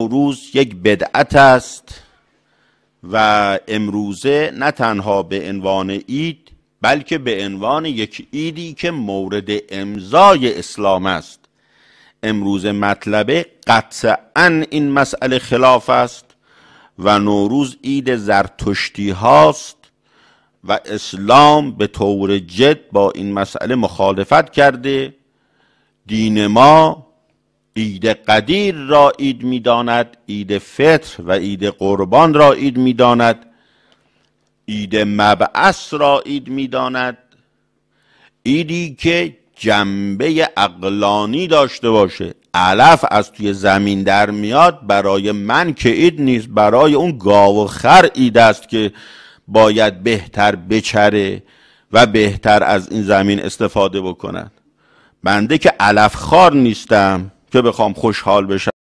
نوروز یک بدعت است و امروزه نه تنها به عنوان عید بلکه به عنوان یک عیدی که مورد امضای اسلام است امروز مطلبه قطعا این مسئله خلاف است و نوروز عید زرتشتی هاست و اسلام به طور جد با این مسئله مخالفت کرده دین ما عید قدیر را عید میداند عید فطر و عید قربان را عید میداند عید مبعث را عید میداند عیدی که جنبه اقلانی داشته باشه علف از توی زمین در میاد برای من که اید نیست برای اون گاو و خر اید است که باید بهتر بچره و بهتر از این زمین استفاده بکند بنده که علف خار نیستم که بخوام خوشحال بشم